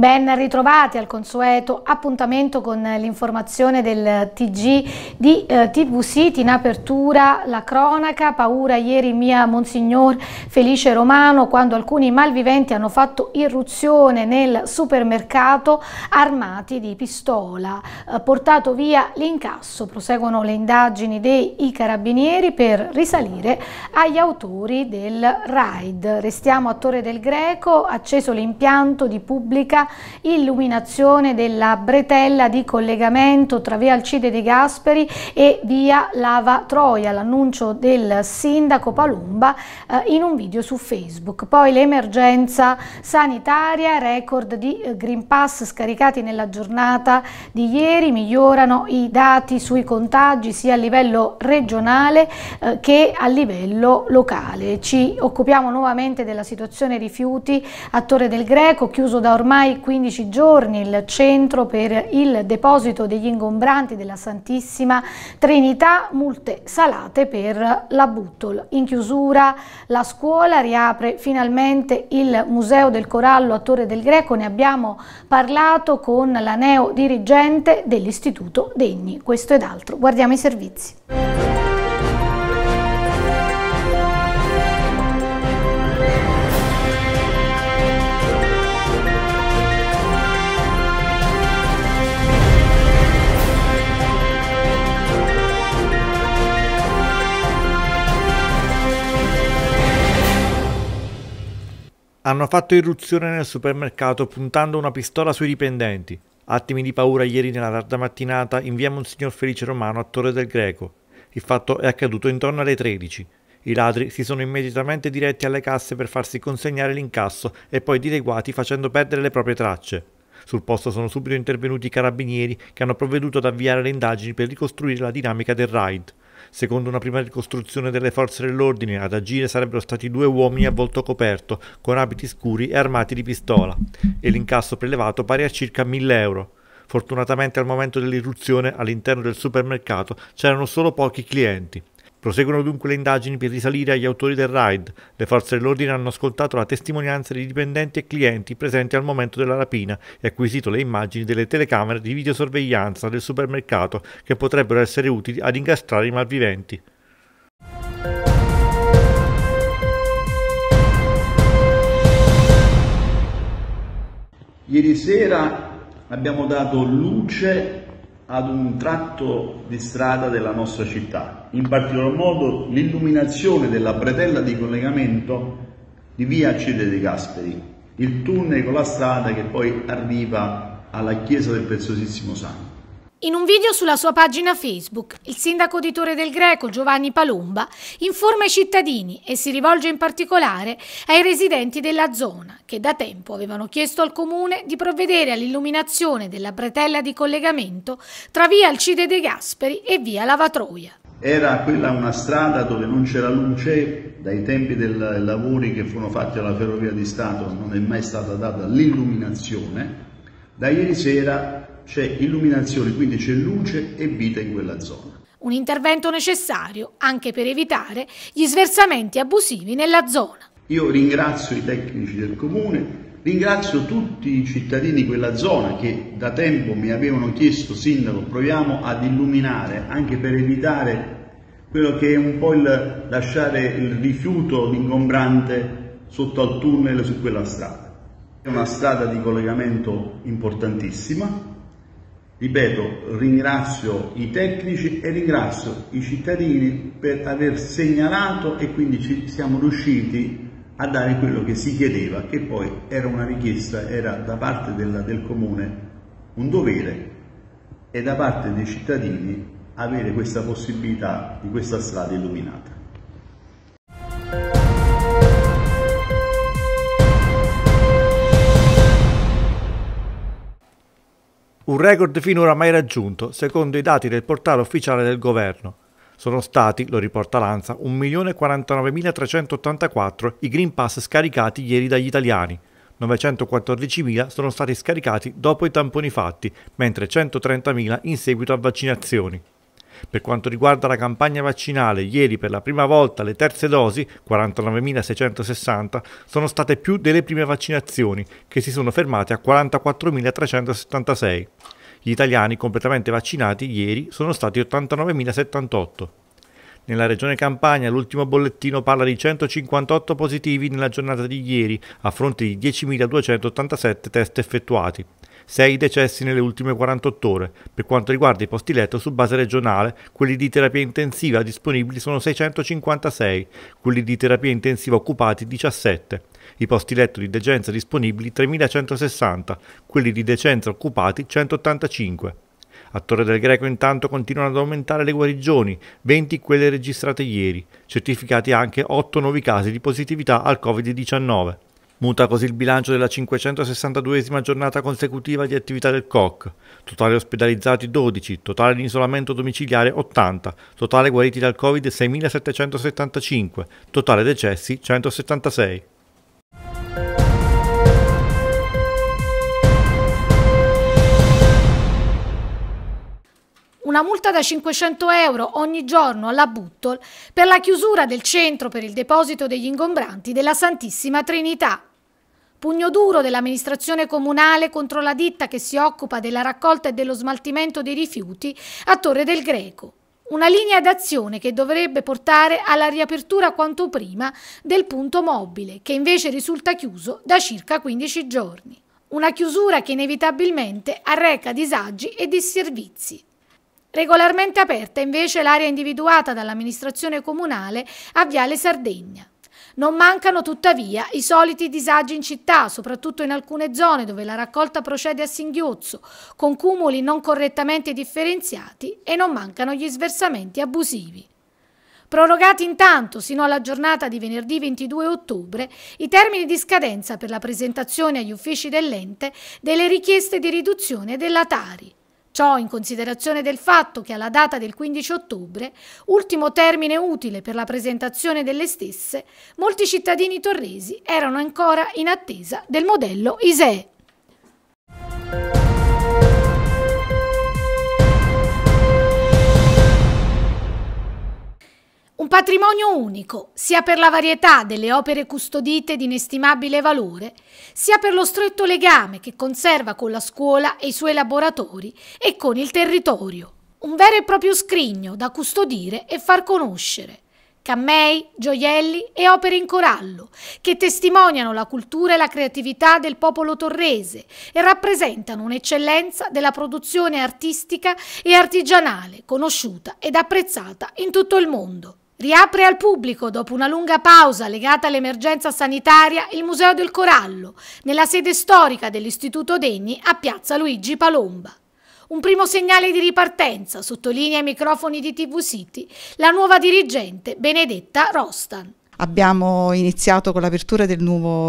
Ben ritrovati al consueto appuntamento con l'informazione del TG di eh, TVC in apertura la cronaca, paura ieri mia Monsignor Felice Romano quando alcuni malviventi hanno fatto irruzione nel supermercato armati di pistola, eh, portato via l'incasso, proseguono le indagini dei carabinieri per risalire agli autori del raid. Restiamo a Torre del Greco, acceso l'impianto di pubblica illuminazione della bretella di collegamento tra via Alcide De Gasperi e via Lava Troia, l'annuncio del sindaco Palumba eh, in un video su Facebook. Poi l'emergenza sanitaria, record di eh, Green Pass scaricati nella giornata di ieri, migliorano i dati sui contagi sia a livello regionale eh, che a livello locale. Ci occupiamo nuovamente della situazione rifiuti a Torre del Greco, chiuso da ormai 15 giorni il centro per il deposito degli ingombranti della Santissima Trinità, multe salate per la Buttol. In chiusura la scuola riapre finalmente il Museo del Corallo a Torre del Greco, ne abbiamo parlato con la neo dirigente dell'Istituto Degni. Questo ed altro. Guardiamo i servizi. hanno fatto irruzione nel supermercato puntando una pistola sui dipendenti. Attimi di paura ieri nella tarda mattinata in via Monsignor Felice Romano a Torre del Greco. Il fatto è accaduto intorno alle 13. I ladri si sono immediatamente diretti alle casse per farsi consegnare l'incasso e poi dileguati facendo perdere le proprie tracce. Sul posto sono subito intervenuti i carabinieri che hanno provveduto ad avviare le indagini per ricostruire la dinamica del raid. Secondo una prima ricostruzione delle forze dell'ordine, ad agire sarebbero stati due uomini a volto coperto, con abiti scuri e armati di pistola, e l'incasso prelevato pari a circa 1000 euro. Fortunatamente al momento dell'irruzione all'interno del supermercato c'erano solo pochi clienti. Proseguono dunque le indagini per risalire agli autori del raid. Le forze dell'ordine hanno ascoltato la testimonianza di dipendenti e clienti presenti al momento della rapina e acquisito le immagini delle telecamere di videosorveglianza del supermercato che potrebbero essere utili ad incastrare i malviventi. Ieri sera abbiamo dato luce ad un tratto di strada della nostra città, in particolar modo l'illuminazione della bretella di collegamento di via Cede dei Gasperi, il tunnel con la strada che poi arriva alla chiesa del Preziosissimo Santo. In un video sulla sua pagina Facebook, il sindaco di Torre del Greco Giovanni Palumba informa i cittadini e si rivolge in particolare ai residenti della zona che da tempo avevano chiesto al comune di provvedere all'illuminazione della bretella di collegamento tra via Alcide De Gasperi e via Lavatroia. Era quella una strada dove non c'era luce, dai tempi dei lavori che furono fatti alla Ferrovia di Stato non è mai stata data l'illuminazione. Da ieri sera c'è illuminazione, quindi c'è luce e vita in quella zona. Un intervento necessario anche per evitare gli sversamenti abusivi nella zona. Io ringrazio i tecnici del comune, Ringrazio tutti i cittadini di quella zona che da tempo mi avevano chiesto, Sindaco, proviamo ad illuminare anche per evitare quello che è un po' il lasciare il rifiuto ingombrante sotto al tunnel su quella strada. È una strada di collegamento importantissima, Ripeto, ringrazio i tecnici e ringrazio i cittadini per aver segnalato e quindi ci siamo riusciti a dare quello che si chiedeva, che poi era una richiesta, era da parte del, del comune un dovere e da parte dei cittadini avere questa possibilità di questa strada illuminata. un record finora mai raggiunto secondo i dati del portale ufficiale del governo. Sono stati, lo riporta Lanza, 1.049.384 i Green Pass scaricati ieri dagli italiani. 914.000 sono stati scaricati dopo i tamponi fatti, mentre 130.000 in seguito a vaccinazioni. Per quanto riguarda la campagna vaccinale, ieri per la prima volta le terze dosi, 49.660, sono state più delle prime vaccinazioni, che si sono fermate a 44.376. Gli italiani completamente vaccinati ieri sono stati 89.078. Nella regione Campania l'ultimo bollettino parla di 158 positivi nella giornata di ieri, a fronte di 10.287 test effettuati. 6 decessi nelle ultime 48 ore. Per quanto riguarda i posti letto su base regionale, quelli di terapia intensiva disponibili sono 656, quelli di terapia intensiva occupati 17, i posti letto di degenza disponibili 3160, quelli di decenza occupati 185. A Torre del Greco intanto continuano ad aumentare le guarigioni, 20 quelle registrate ieri, certificati anche 8 nuovi casi di positività al Covid-19. Muta così il bilancio della 562esima giornata consecutiva di attività del COC. Totale ospedalizzati 12, totale in isolamento domiciliare 80, totale guariti dal Covid 6775, totale decessi 176. una multa da 500 euro ogni giorno alla Buttol per la chiusura del centro per il deposito degli ingombranti della Santissima Trinità. Pugno duro dell'amministrazione comunale contro la ditta che si occupa della raccolta e dello smaltimento dei rifiuti a Torre del Greco. Una linea d'azione che dovrebbe portare alla riapertura quanto prima del punto mobile, che invece risulta chiuso da circa 15 giorni. Una chiusura che inevitabilmente arreca disagi e disservizi. Regolarmente aperta invece l'area individuata dall'amministrazione comunale a Viale Sardegna. Non mancano tuttavia i soliti disagi in città, soprattutto in alcune zone dove la raccolta procede a singhiozzo, con cumuli non correttamente differenziati e non mancano gli sversamenti abusivi. Prorogati intanto sino alla giornata di venerdì 22 ottobre i termini di scadenza per la presentazione agli uffici dell'ente delle richieste di riduzione della Tari. Ciò in considerazione del fatto che alla data del 15 ottobre, ultimo termine utile per la presentazione delle stesse, molti cittadini torresi erano ancora in attesa del modello ISEE. Patrimonio unico, sia per la varietà delle opere custodite di inestimabile valore, sia per lo stretto legame che conserva con la scuola e i suoi laboratori e con il territorio. Un vero e proprio scrigno da custodire e far conoscere. Cammei, gioielli e opere in corallo, che testimoniano la cultura e la creatività del popolo torrese e rappresentano un'eccellenza della produzione artistica e artigianale conosciuta ed apprezzata in tutto il mondo. Riapre al pubblico, dopo una lunga pausa legata all'emergenza sanitaria, il Museo del Corallo, nella sede storica dell'Istituto Degni a Piazza Luigi Palomba. Un primo segnale di ripartenza, sottolinea ai microfoni di TV City la nuova dirigente Benedetta Rostan. Abbiamo iniziato con l'apertura del,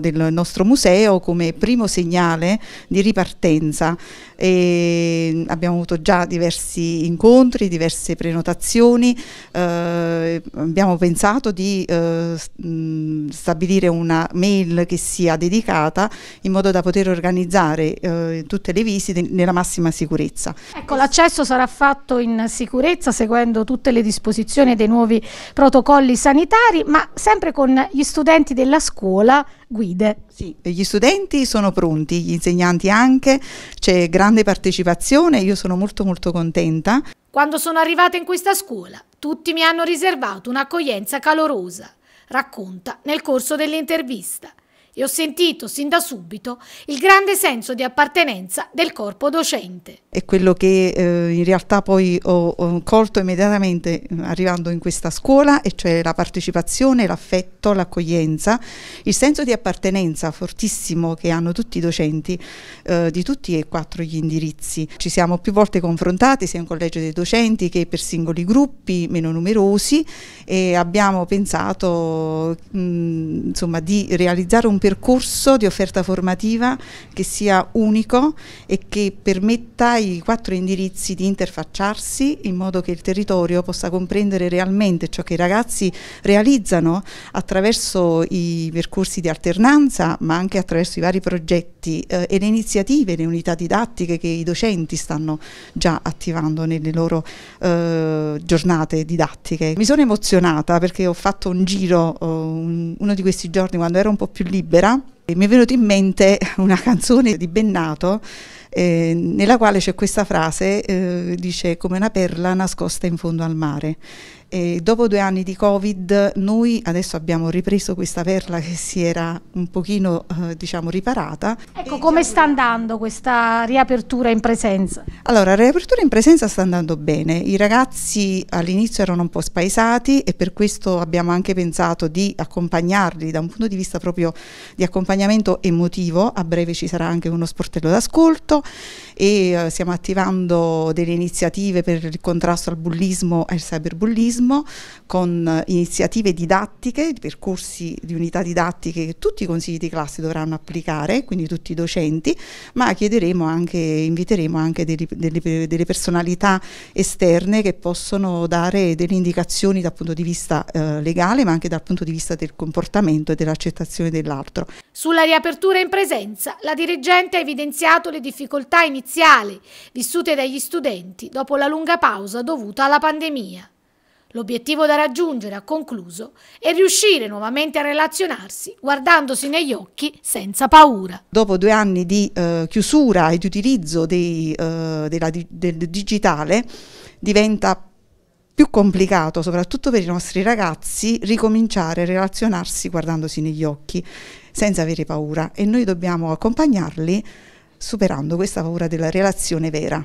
del, nostro museo come primo segnale di ripartenza e abbiamo avuto già diversi incontri, diverse prenotazioni, eh, abbiamo pensato di eh, mm, stabilire una mail che sia dedicata in modo da poter organizzare eh, tutte le visite nella massima sicurezza. Ecco, l'accesso sarà fatto in sicurezza seguendo tutte le disposizioni dei nuovi protocolli sanitari, ma sempre con gli studenti della scuola guide. Sì, gli studenti sono pronti, gli insegnanti anche, c'è grande partecipazione, io sono molto molto contenta. Quando sono arrivata in questa scuola, tutti mi hanno riservato un'accoglienza calorosa, racconta nel corso dell'intervista e ho sentito sin da subito il grande senso di appartenenza del corpo docente. È quello che eh, in realtà poi ho, ho, colto immediatamente eh, arrivando in questa scuola, e cioè la partecipazione, l'affetto, l'accoglienza, il senso di appartenenza fortissimo che hanno tutti i docenti eh, di tutti e quattro gli indirizzi. Ci siamo più volte confrontati sia in collegio dei docenti che per singoli gruppi meno numerosi e abbiamo pensato mh, insomma, di realizzare un percorso di offerta formativa che sia unico e che permetta ai quattro indirizzi di interfacciarsi in modo che il territorio possa comprendere realmente ciò che i ragazzi realizzano attraverso i percorsi di alternanza ma anche attraverso i vari progetti progetti eh, e le iniziative, le unità didattiche che i docenti stanno già attivando nelle loro eh, giornate didattiche. Mi sono emozionata perché ho fatto un giro eh, un, uno di questi giorni quando ero un po' più libera e mi è venuta in mente una canzone di Bennato eh, nella quale c'è questa frase, eh, dice come una perla nascosta in fondo al mare. E dopo due anni di Covid noi adesso abbiamo ripreso questa perla che si era un pochino eh, diciamo riparata. Ecco, come sta andando questa riapertura in presenza? Allora, la riapertura in presenza sta andando bene. I ragazzi all'inizio erano un po' spaesati e per questo abbiamo anche pensato di accompagnarli da un punto di vista proprio di accompagnamento accompagnamento emotivo, a breve ci sarà anche uno sportello d'ascolto e eh, stiamo attivando delle iniziative per il contrasto al bullismo e al cyberbullismo con eh, iniziative didattiche, percorsi di unità didattiche che tutti i consigli di classe dovranno applicare, quindi tutti i docenti, ma chiederemo anche, inviteremo anche delle, delle, delle personalità esterne che possono dare delle indicazioni dal punto di vista eh, legale ma anche dal punto di vista del comportamento e dell'accettazione dell'altro. Sulla riapertura in presenza, la dirigente ha evidenziato le difficoltà iniziali vissute dagli studenti dopo la lunga pausa dovuta alla pandemia. L'obiettivo da raggiungere, ha concluso, è riuscire nuovamente a relazionarsi guardandosi negli occhi senza paura. Dopo due anni di eh, chiusura e di utilizzo dei, eh, della, del digitale diventa più complicato, soprattutto per i nostri ragazzi, ricominciare a relazionarsi guardandosi negli occhi senza avere paura e noi dobbiamo accompagnarli superando questa paura della relazione vera.